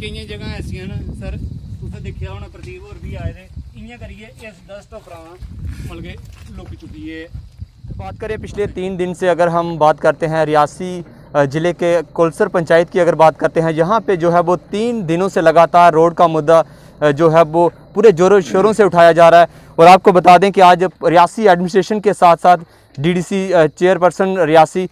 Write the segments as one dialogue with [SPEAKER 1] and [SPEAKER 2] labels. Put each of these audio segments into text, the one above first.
[SPEAKER 1] कई जगह ऐसा ना सर तुम दिक्खेआ होना प्रदीप होर भी आए थे इं करिए
[SPEAKER 2] इस डस्ट उप्परा मतलब के लुक चुकी है बात करें पिछले तीन दिन से अगर हम बात करते हैं रियासी ज़िले के कोलसर पंचायत की अगर बात करते हैं यहाँ पे जो है वो तीन दिनों से लगातार रोड का मुद्दा जो है वो पूरे जोरों शोरों से उठाया जा रहा है और आपको बता दें कि आज रियासी एडमिनिस्ट्रेशन के साथ साथ डीडीसी चेयरपर्सन रियासी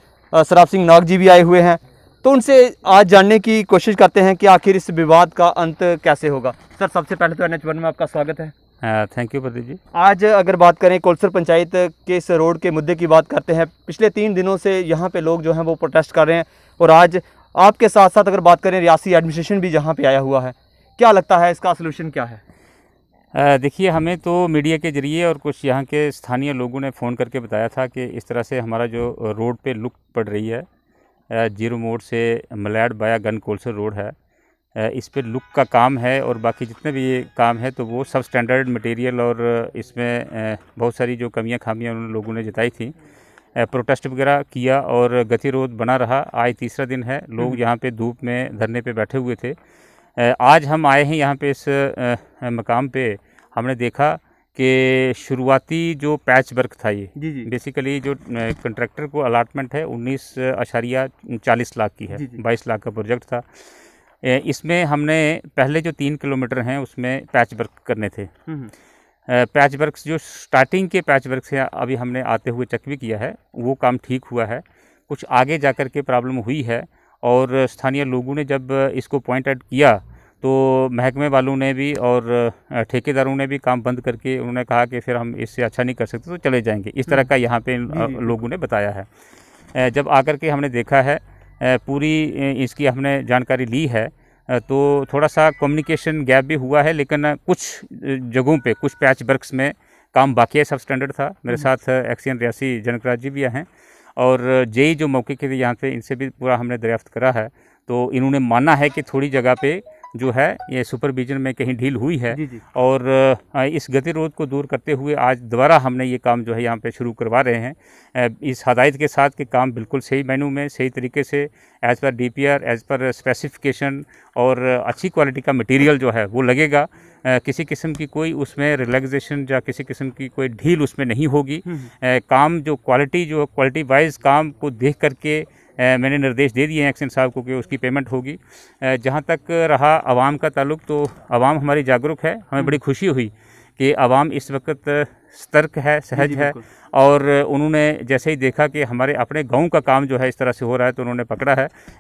[SPEAKER 2] सराब सिंह नाग जी भी आए हुए हैं तो उनसे आज जानने की कोशिश करते हैं कि आखिर इस विवाद का अंत कैसे होगा सर सबसे पहले तो एन एच वन में आपका स्वागत
[SPEAKER 1] है थैंक यू प्रदीप जी
[SPEAKER 2] आज अगर बात करें कोलसर पंचायत के इस रोड के मुद्दे की बात करते हैं पिछले तीन दिनों से यहाँ पे लोग जो हैं वो प्रोटेस्ट कर रहे हैं और आज आपके साथ साथ अगर बात करें रियासी एडमिनिस्ट्रेशन भी यहाँ पे आया हुआ है क्या लगता है इसका सोल्यूशन क्या है देखिए हमें तो
[SPEAKER 1] मीडिया के ज़रिए और कुछ यहाँ के स्थानीय लोगों ने फ़ोन करके बताया था कि इस तरह से हमारा जो रोड पे लुक पड़ रही है जीरो मोड़ से मलैड बाया गन कोलसर रोड है इस पर लुक का काम है और बाकी जितने भी ये काम है तो वो सब स्टैंडर्ड मटेरियल और इसमें बहुत सारी जो कमियां खामियां उन लोगों ने जताई थी प्रोटेस्ट वगैरह किया और गतिरोध बना रहा आज तीसरा दिन है लोग हम्म। यहाँ पे धूप में धरने पे बैठे हुए थे आज हम आए हैं यहाँ पे इस मकाम पे हमने देखा कि शुरुआती जो पैच वर्क था ये जी जी बेसिकली जो कंट्रैक्टर को अलाटमेंट है उन्नीस अशारिया चालीस लाख की है बाईस लाख का प्रोजेक्ट था इसमें हमने पहले जो तीन किलोमीटर हैं उसमें पैच वर्क करने थे हम्म, हम्म। पैच वर्क जो स्टार्टिंग के पैच वर्क से अभी हमने आते हुए चेक भी किया है वो काम ठीक हुआ है कुछ आगे जा कर के प्रॉब्लम हुई है और स्थानीय लोगों ने जब इसको पॉइंट आउट किया तो महकमे वालों ने भी और ठेकेदारों ने भी काम बंद करके उन्होंने कहा कि फिर हम इससे अच्छा नहीं कर सकते तो चले जाएंगे इस तरह हम्म। का यहाँ पे लोगों ने बताया है जब आकर के हमने देखा है पूरी इसकी हमने जानकारी ली है तो थोड़ा सा कम्युनिकेशन गैप भी हुआ है लेकिन कुछ जगहों पे कुछ पैच वर्क्स में काम बाकी है सब स्टैंडर्ड था मेरे हम्म। साथ एक्सीन रियासी जनकराज जी भी हैं और जेई e जो मौके के लिए यहाँ पे इनसे भी पूरा हमने दरियाफ्त करा है तो इन्होंने माना है कि थोड़ी जगह पे जो है ये सुपरविजन में कहीं ढील हुई है जी जी। और इस गतिरोध को दूर करते हुए आज दोबारा हमने ये काम जो है यहाँ पे शुरू करवा रहे हैं इस हदायत के साथ कि काम बिल्कुल सही मेनू में सही तरीके से as per D P as per specification और अच्छी क्वालिटी का मटेरियल जो है वो लगेगा किसी किस्म की कोई उसमें रिलैक्सेशन या किसी किस्म की कोई ढील उसमें नहीं होगी हम्म। काम जो क्वालिटी जो क्वालिटी वाइज काम को देख करके मैंने निर्देश दे दिए हैं एक्सन साहब को कि उसकी पेमेंट होगी जहाँ तक रहा आवाम का ताल्लुक तो आवाम हमारी जागरूक है हमें बड़ी खुशी हुई कि आवाम इस वक्त सतर्क है सहज है और उन्होंने जैसे ही देखा कि हमारे अपने गांव का काम जो है इस तरह से हो रहा है तो उन्होंने पकड़ा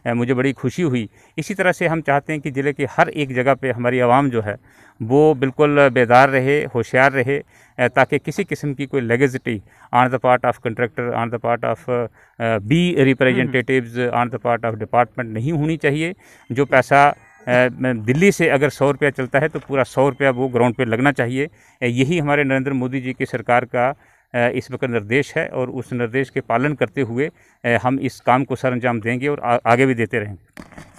[SPEAKER 1] है मुझे बड़ी खुशी हुई इसी तरह से हम चाहते हैं कि ज़िले की हर एक जगह पे हमारी आवाम जो है वो बिल्कुल बेदार रहे होशियार रहे ताकि किसी किस्म की कोई laxity on the part of contractor on the part of B representatives on the part of department नहीं होनी चाहिए जो पैसा दिल्ली से अगर सौ रुपया चलता है तो पूरा सौ रुपया वो ग्राउंड पे लगना चाहिए यही हमारे नरेंद्र मोदी जी की सरकार का इस वक्त निर्देश है और उस निर्देश के पालन करते हुए हम इस काम को सर देंगे और आगे भी देते रहेंगे